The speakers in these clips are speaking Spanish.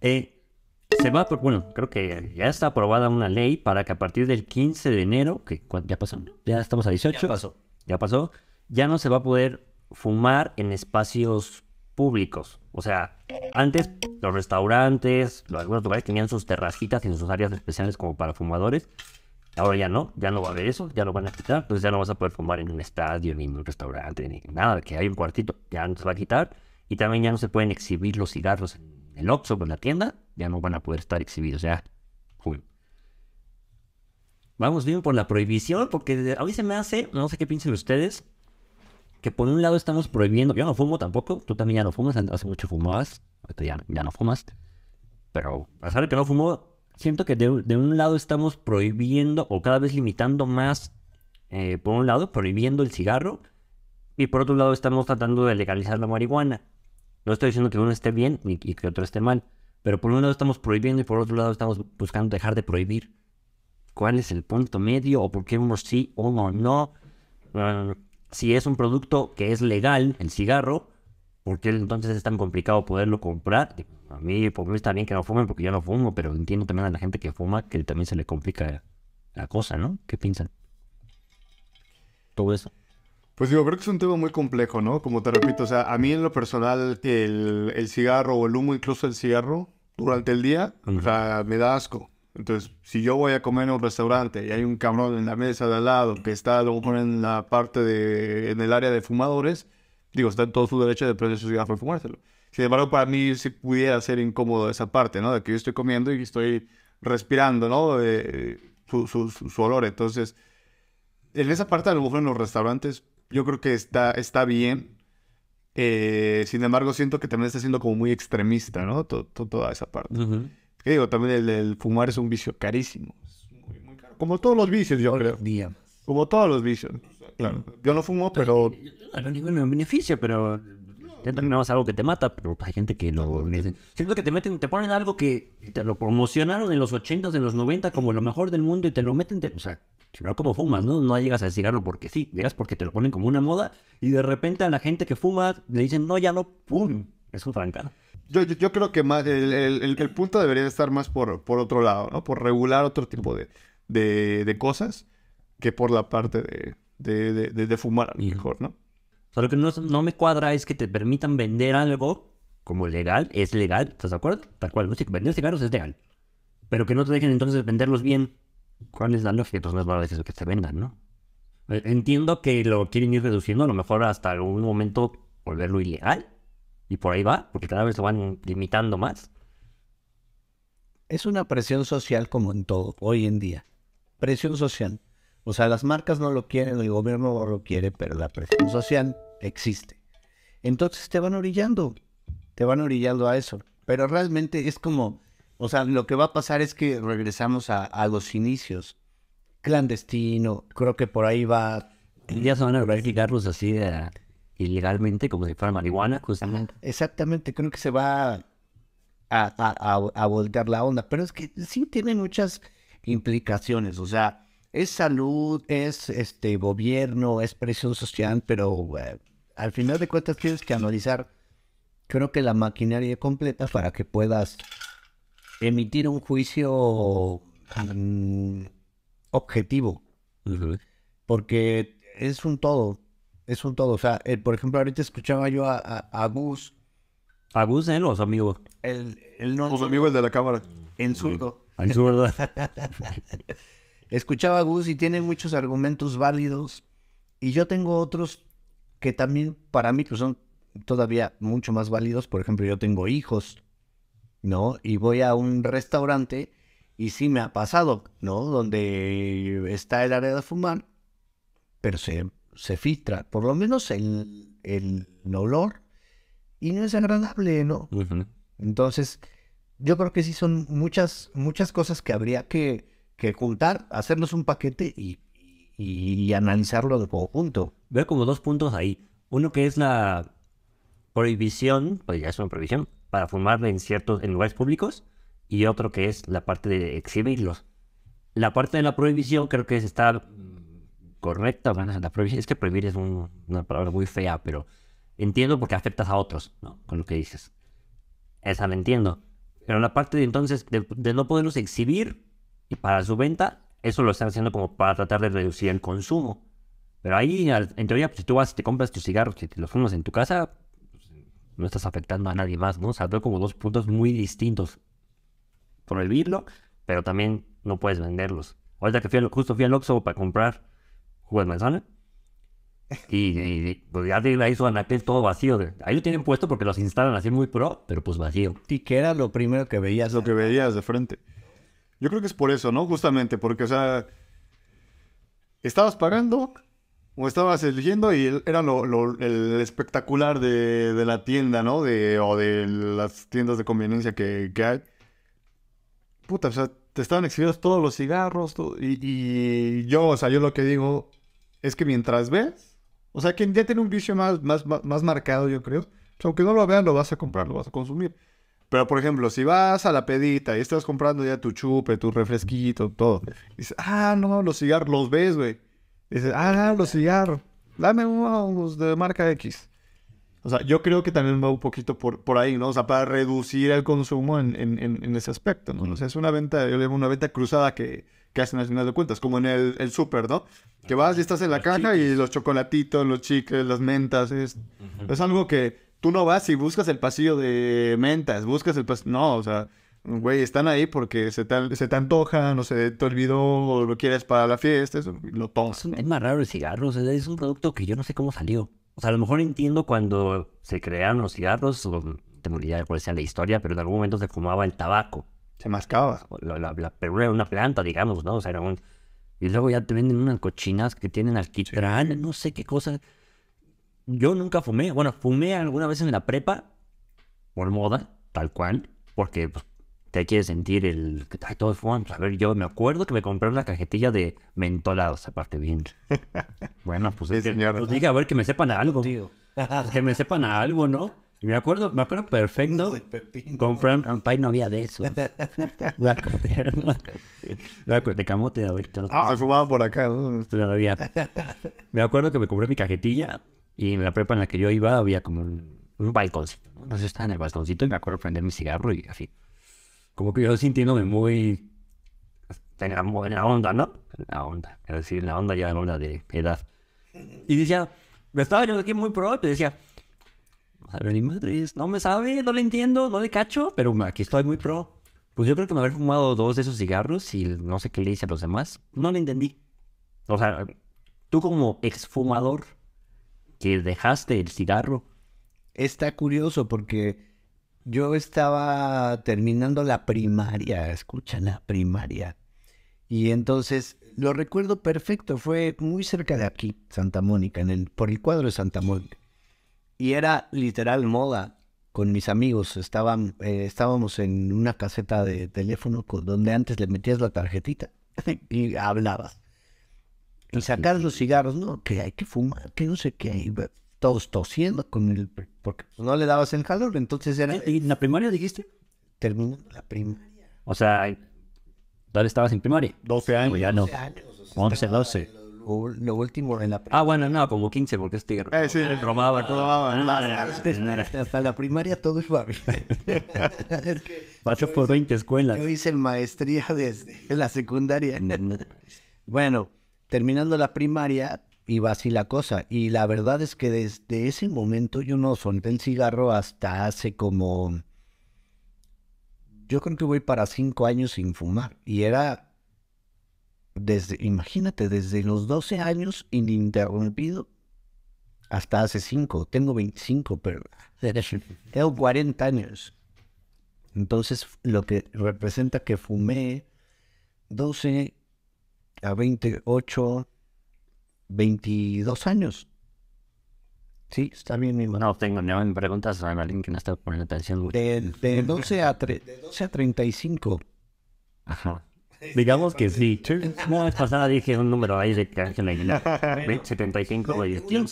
Eh, se va, bueno, creo que ya está aprobada una ley para que a partir del 15 de enero, que ya pasó, ya estamos a 18. Ya pasó. Ya pasó. Ya no se va a poder fumar en espacios públicos. O sea, antes los restaurantes, los, algunos lugares tenían sus terracitas y sus áreas especiales como para fumadores. Ahora ya no, ya no va a haber eso, ya lo van a quitar. Entonces ya no vas a poder fumar en un estadio, ni en un restaurante, ni nada, que hay un cuartito, ya no se va a quitar. Y también ya no se pueden exhibir los cigarros el pues, la tienda, ya no van a poder estar exhibidos, ya. Vamos bien por la prohibición, porque a mí se me hace, no sé qué piensen ustedes, que por un lado estamos prohibiendo, yo no fumo tampoco, tú también ya no fumas, hace mucho fumabas, ya, ya no fumas, pero a pesar de que no fumo, siento que de, un lado estamos prohibiendo o cada vez limitando más, eh, por un lado, prohibiendo el cigarro, y por otro lado estamos tratando de legalizar la marihuana. No estoy diciendo que uno esté bien y, que otro esté mal, pero por un lado estamos prohibiendo y por otro lado estamos buscando dejar de prohibir. ¿Cuál es el punto medio o por qué uno sí, ¿O no? Ah, si es un producto que es legal, el cigarro, ¿por qué entonces es tan complicado poderlo comprar? A mí, por mí está bien que no fumen porque yo no fumo, pero entiendo también a la gente que fuma que también se le complica la cosa, ¿no? ¿Qué piensan? Todo eso. Pues digo, creo que es un tema muy complejo, ¿no? Como te repito, o sea, a mí en lo personal, el, el cigarro o el humo, incluso el cigarro, durante el día, o sea, me da asco. Entonces, si yo voy a comer en un restaurante y hay un cabrón en la mesa de al lado que está lo mejor, en la parte de, en el área de fumadores, digo, está en todo su derecho de prender su cigarro y fumárselo. Sin embargo, para mí sí pudiera ser incómodo esa parte, ¿no? De que yo estoy comiendo y estoy respirando, ¿no? Eh, su, su, su, su olor. Entonces, en esa parte, a lo mejor en los restaurantes yo creo que está, está bien. Eh, sin embargo, siento que también está siendo como muy extremista, ¿no? Toda esa parte. Que digo, también el, fumar es un vicio carísimo. Es muy, caro. Como todos los vicios, yo creo. Día. Como todos los vicios. Claro. Yo no fumo, pero... A lo no me beneficia, pero no es algo que te mata, pero hay gente que lo Siento que te meten, te ponen algo que te lo promocionaron en los 80s, en los 90 como lo mejor del mundo y te lo meten, o sea, si no como fumas, ¿no? No llegas a decir algo porque sí, llegas porque te lo ponen como una moda y de repente a la gente que fuma le dicen, no, ya no, ¡pum! Es un francano. Yo, yo, creo que más el, el, el, punto debería estar más por, por otro lado, ¿no? Por regular otro tipo de, de, cosas que por la parte de, de, de fumar a mejor, ¿no? O lo que no, me cuadra es que te permitan vender algo como legal, es legal, ¿estás de acuerdo? Tal cual, vender cigarros es legal. Pero que no te dejen entonces venderlos bien. ¿Cuál es la lógica? Entonces pues no es que se vendan, ¿no? Eh, entiendo que lo quieren ir reduciendo, a lo mejor hasta algún momento volverlo ilegal. Y por ahí va, porque cada vez se van limitando más. Es una presión social como en todo, hoy en día. Presión social. O sea, las marcas no lo quieren, el gobierno no lo quiere, pero la presión social existe. Entonces te van orillando, te van orillando a eso. Pero realmente es como, o sea, lo que va a pasar es que regresamos a, los inicios. Clandestino, creo que por ahí va. Ya se van a verificarlos así eh, ilegalmente, como si fuera marihuana, justamente. Exactamente, creo que se va a, a, a, a voltear la onda. Pero es que sí tiene muchas implicaciones, o sea es salud, es este gobierno, es presión social, pero eh, al final de cuentas tienes que analizar, creo que la maquinaria completa para que puedas emitir un juicio mm, objetivo. Porque es un todo, es un todo. O sea, por ejemplo, ahorita escuchaba yo a, a, a Gus. A Gus, ¿eh? Los amigos. El, el no, los amigos de la cámara. En En zurdo. Escuchaba a Gus y tiene muchos argumentos válidos. Y yo tengo otros que también para mí pues, son todavía mucho más válidos. Por ejemplo, yo tengo hijos, ¿no? Y voy a un restaurante y sí me ha pasado, ¿no? Donde está el área de fumar, pero se, se filtra, por lo menos el, el, olor, y no es agradable, ¿no? Entonces, yo creo que sí son muchas, muchas cosas que habría que, que juntar, hacernos un paquete y, y, analizarlo de punto. Veo como dos puntos ahí. Uno que es la prohibición, pues ya es una prohibición, para fumar en ciertos en lugares públicos, y otro que es la parte de exhibirlos. La parte de la prohibición creo que es estar mm, correcta, la prohibición, es que prohibir es una palabra muy fea, pero entiendo porque afectas a otros, ¿no? Con lo que dices. Esa la entiendo. Pero la parte de entonces de, de no poderlos exhibir y para su venta, eso lo están haciendo como para tratar de reducir el consumo. Pero ahí, en teoría, pues, si tú vas y te compras tus cigarros si te los fumas en tu casa, pues, no estás afectando a nadie más, ¿no? O sea, veo como dos puntos muy distintos. Prohibirlo, pero también no puedes venderlos. Ahorita que justo fui al Oxxo para comprar jugos de manzana. Y, pues, ya te la hizo que todo vacío. Ahí lo tienen puesto porque los instalan así muy pro, pero pues vacío. ¿Y qué era lo primero que veías? Lo que veías de frente. Yo creo que es por eso, ¿no? Justamente, porque, o sea, estabas pagando o estabas eligiendo y era lo, el espectacular de, la tienda, ¿no? De, o de las tiendas de conveniencia que, hay. Puta, o sea, te estaban exhibidos todos los cigarros y, yo, o sea, yo lo que digo es que mientras ves, o sea, quien ya tiene un vicio más, más, más, más marcado, yo creo, o sea, aunque no lo vean, lo vas a comprar, lo vas a consumir. Pero, por ejemplo, si vas a la pedita y estás comprando ya tu chupe, tu refresquito, todo. Dices, ah, no, los cigarros, los ves, güey. Dices, ah, los cigarros. Dame unos pues, de marca X. O sea, yo creo que también va un poquito por, por ahí, ¿no? O sea, para reducir el consumo en, en, en, ese aspecto, ¿no? O sea, es una venta, yo le llamo una venta cruzada que, que hacen al final de cuentas, como en el, el súper, ¿no? Que vas y estás en la caja y los chocolatitos, los chicles, las mentas, es, es algo que tú no vas y buscas el pasillo de mentas, buscas el pasillo... No, o sea, güey, están ahí porque se te, se te antoja, no sé, te olvidó o lo quieres para la fiesta, eso, lo tomas. Es más raro el cigarro, o sea, es un producto que yo no sé cómo salió. O sea, a lo mejor entiendo cuando se crearon los cigarros, o tengo idea de cuál sea la historia, pero en algún momento se fumaba el tabaco. Se mascaba. La, la, una planta, digamos, ¿no? O sea, era un... Y luego ya te venden unas cochinas que tienen alquitrán, no sé qué cosas yo nunca fumé. Bueno, fumé alguna vez en la prepa, por moda, tal cual, porque pues, te quieres sentir el que todos fuman. Pues, a ver, yo me acuerdo que me compré una cajetilla de mentolados, aparte bien. bueno, pues, pues dije, a ver, que me sepan algo. Tío. que me sepan algo, ¿no? Y me acuerdo, me acuerdo perfecto. Comprar un pie no había de eso. de camote, a ver. Ah, fumaba por acá. Me acuerdo que me compré mi cajetilla y en la prepa en la que yo iba había como un, un balconcito. ¿no? Entonces estaba en el balconcito y me acuerdo prender mi cigarro y así. Como que yo sintiéndome muy. Tenía buena onda, ¿no? La onda. Es decir, la onda ya era onda de edad. Y decía, me estaba yo aquí muy pro, y decía, madre mi madre. no me sabe, no le entiendo, no le cacho, pero aquí estoy muy pro. Pues yo creo que me haber fumado dos de esos cigarros y no sé qué le hice a los demás, no le entendí. O sea, tú como exfumador, que dejaste el cigarro. Está curioso porque yo estaba terminando la primaria, escucha, la primaria. Y entonces lo recuerdo perfecto, fue muy cerca de aquí, Santa Mónica, en el, por el cuadro de Santa Mónica. Y era literal moda con mis amigos. Estaban, eh, estábamos en una caseta de teléfono donde antes le metías la tarjetita y hablabas y sacar los cigarros, no, que hay que fumar, que no sé qué, todos tosiendo con el, porque pues, no le dabas el calor, entonces era... Eh, ¿Y en la primaria dijiste? Terminó la primaria. O sea, ¿dónde estabas en primaria? 12 años. Pues ya no. 11, 12. Lo, último en la primaria. Ah, bueno, no, como 15, porque es este eh, sí, Romaba, robaba. hasta la primaria todo es suave. Pasó por 20 escuelas. Yo hice maestría desde la secundaria. Mm. bueno, terminando la primaria iba así la cosa. Y la verdad es que desde ese momento yo no solté el cigarro hasta hace como... Yo creo que voy para cinco años sin fumar. Y era desde, imagínate, desde los 12 años ininterrumpido hasta hace cinco. Tengo 25, pero tengo 40 años. Entonces, lo que representa que fumé 12, a 28, 22 años. Sí, está bien, mi hermano. No tengo, no preguntas a alguien que no está poniendo atención. De, 12, a 3, a 35. Ajá. Digamos que sí. Una vez pasada dije un número ahí de Ángel Aguilar. 75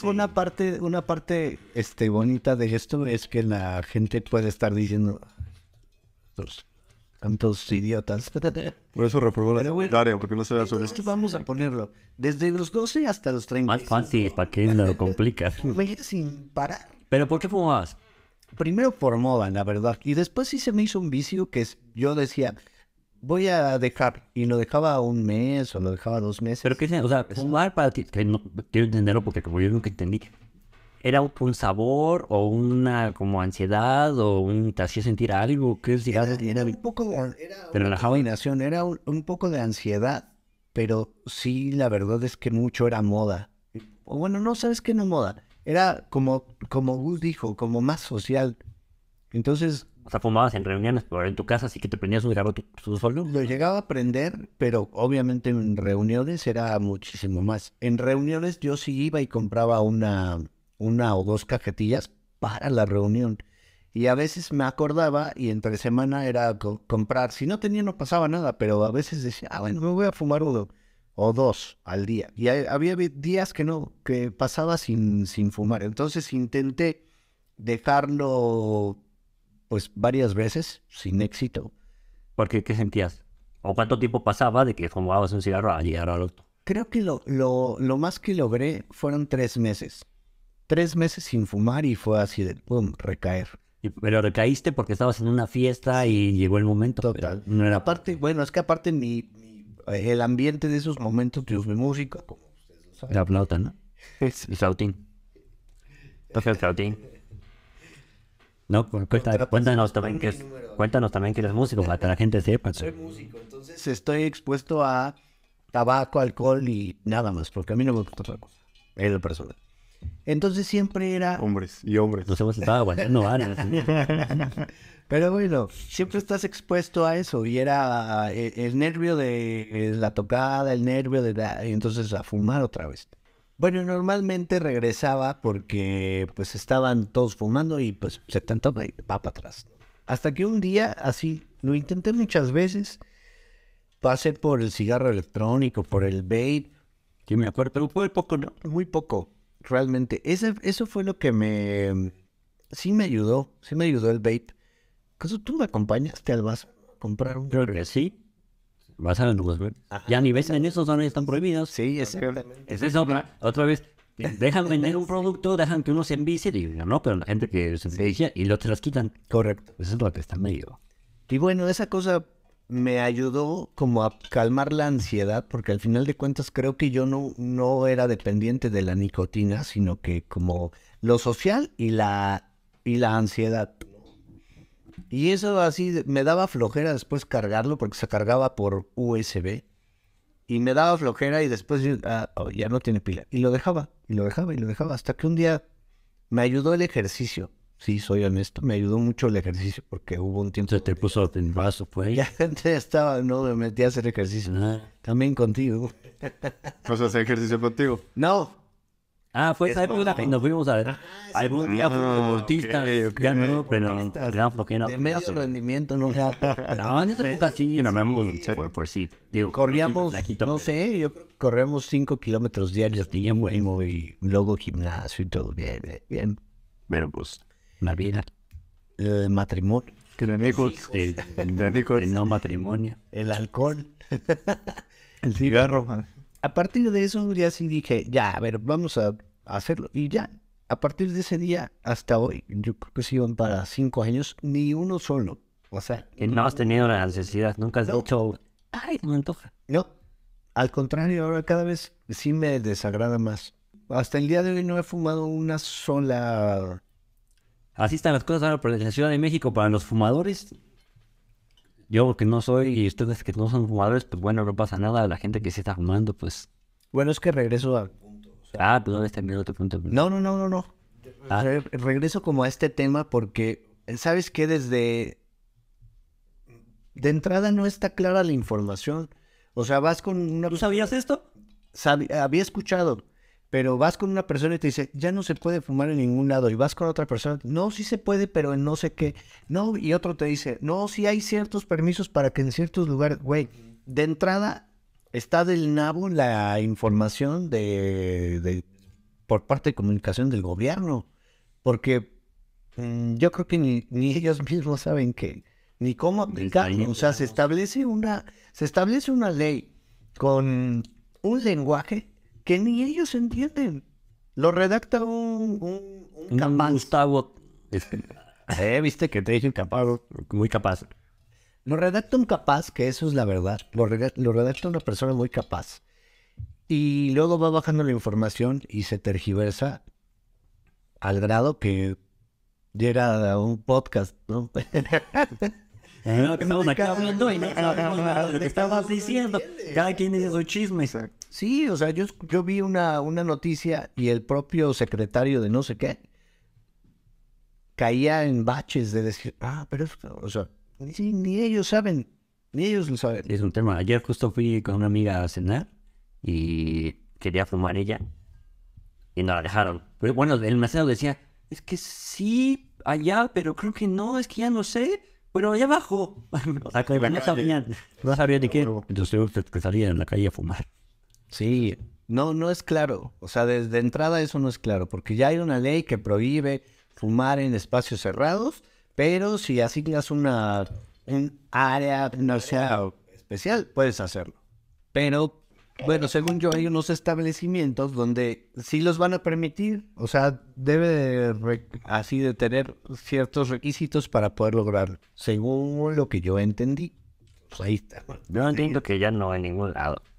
Una parte, una parte este, bonita de esto es que la gente puede estar diciendo. Tantos idiotas. Por eso reprobó la porque no se esto. Vamos a ponerlo desde los 12 hasta los 30. Más fácil, ¿para qué lo complicas? sin parar. ¿Pero por qué fumabas? Primero por la verdad. Y después sí se me hizo un vicio que yo decía, voy a dejar. Y lo dejaba un mes o lo dejaba dos meses. ¿Pero qué es? O sea, fumar para ti. Que no, quiero entenderlo porque como yo nunca entendí era un sabor o una como ansiedad o un, te hacía sentir algo? ¿Qué era, era, un poco de, era era un, poco de ansiedad, pero sí, la verdad es que mucho era moda. O bueno, no sabes qué no moda. Era como, como Gus dijo, como más social. Entonces. O sea, fumabas en reuniones, pero en tu casa así que te prendías un cigarro tú solo. Lo llegaba a prender, pero obviamente en reuniones era muchísimo más. En reuniones yo sí iba y compraba una una o dos cajetillas para la reunión. Y a veces me acordaba y entre semana era comprar. Si no tenía no pasaba nada, pero a veces decía, ah, bueno, me voy a fumar uno o dos al día. Y había días que no, que pasaba sin, sin fumar. Entonces intenté dejarlo pues varias veces sin éxito. Porque qué sentías? ¿O cuánto tiempo pasaba de que fumabas un cigarro a llegar al otro? Creo que lo, lo más que logré fueron tres meses tres meses sin fumar y fue así de, boom, recaer. Pero recaíste porque estabas en una fiesta y llegó el momento. Total. No era... parte. bueno, es que aparte mi, el ambiente de esos momentos, que mi música, como ustedes La flauta, ¿no? Es... El Entonces el Sautín. No, cuéntanos, cuéntanos también que cuéntanos también que eres músico para que la gente sepa. Soy músico, entonces estoy expuesto a tabaco, alcohol y nada más, porque a mí no me gusta otra cosa. Es personal. Entonces siempre era... Hombres y hombres. Nos hemos estado aguantando Pero bueno, siempre estás expuesto a eso y era eh, el, nervio de eh, la tocada, el nervio de... Ah, entonces a fumar otra vez. Bueno, normalmente regresaba porque pues estaban todos fumando y pues se tentaba y va para atrás. Hasta que un día, así, lo intenté muchas veces, pasé por el cigarro electrónico, por el vape. Que me acuerdo, pero fue poco, ¿no? Muy poco realmente. Ese, eso fue lo que me... Mm, sí me ayudó, sí me ayudó el vape. ¿Caso tú me acompañaste al vas a comprar un... Creo que sí. Vas a ver. Ya ni ves en esos zonas están prohibidos. Sí, exactamente. Es eso, otra, vez. Dejan vender un producto, dejan que uno se envicie, y no, pero la gente que se envicia y los te las quitan. Correcto. Eso es lo que está medio. Y bueno, esa cosa me ayudó como a calmar la ansiedad, porque al final de cuentas creo que yo no, no era dependiente de la nicotina, sino que como lo social y la, y la ansiedad. Y eso así me daba flojera después cargarlo porque se cargaba por USB. Y me daba flojera y después ah, oh, ya no tiene pila. Y lo dejaba, y lo dejaba, y lo dejaba. Hasta que un día me ayudó el ejercicio sí, soy honesto, me ayudó mucho el ejercicio porque hubo un tiempo... Se te puso en vaso, fue. Ya gente estaba, no, me metí a hacer ejercicio. Ah. También contigo. ¿Vas a hacer ejercicio contigo? No. Ah, fue esa época nos fuimos a ver. Ah, algún día fue ah, deportista, ya no, pero no. De medio rendimiento, no. no, en esa época sí. No, me por, por sí. corríamos, no sé, yo corremos 5 kilómetros diarios, teníamos y luego gimnasio y todo, bien, bien. bueno pues vida El eh, matrimonio. el, no matrimonio. El alcohol. el cigarro. A partir de eso día sí dije, ya, a ver, vamos a hacerlo. Y ya, a partir de ese día hasta hoy, yo creo que se para cinco años, ni uno solo. O sea... que no has tenido la necesidad, nunca has dicho, ay, me antoja. No, al contrario, ahora cada vez sí me desagrada más. Hasta el día de hoy no he fumado una sola Así están las cosas ahora por la Ciudad de México para los fumadores. Yo que no soy y ustedes que no son fumadores, pues bueno, no pasa nada. La gente que se está fumando, pues... Bueno, es que regreso a punto. O sea, ah, perdón, pues, mirando otro punto. No, no, no, no, no. Ah. regreso como a este tema porque, ¿sabes qué? Desde... De entrada no está clara la información. O sea, vas con una... ¿Tú sabías esto? había escuchado, pero vas con una persona y te dice, ya no se puede fumar en ningún lado, y vas con otra persona, no, sí se puede, pero en no sé qué, no, y otro te dice, no, sí hay ciertos permisos para que en ciertos lugares, güey, de entrada está del nabo la información de, por parte de comunicación del gobierno, porque mm, yo creo que ni, ellos mismos saben qué. ni cómo aplicar, o sea, se establece una, se establece una ley con un lenguaje que ni ellos entienden. Lo redacta un, un, un, este, Eh, viste que te dije capaz, muy capaz. Lo redacta un capaz, que eso es la verdad. Lo redacta, una persona muy capaz. Y luego va bajando la información y se tergiversa al grado que llega a un podcast, ¿no? Eh, estamos aquí hablando y no lo que estabas diciendo. Cada quien dice su chisme. Sí, o sea, yo, yo vi una, una noticia y el propio secretario de no sé qué caía en baches de decir, ah, pero, o sea, ni, ni ellos saben, ni ellos lo saben. Es un tema. Ayer justo fui con una amiga a cenar y quería fumar ella y no la dejaron. Pero bueno, el mesero decía, es que sí, allá, pero creo que no, es que ya no sé. Bueno, allá abajo. no sabían, ni qué. Entonces que salían en la calle a fumar. Sí, no, no es claro. O sea, desde entrada eso no es claro, porque ya hay una ley que prohíbe fumar en espacios cerrados, pero si asignas una un área no sea especial, puedes hacerlo. Pero bueno, según yo, hay unos establecimientos donde sí los van a permitir, o sea, debe así de tener ciertos requisitos para poder lograrlo, según lo que yo entendí. Pues ahí está. Yo entiendo que ya no en ningún lado.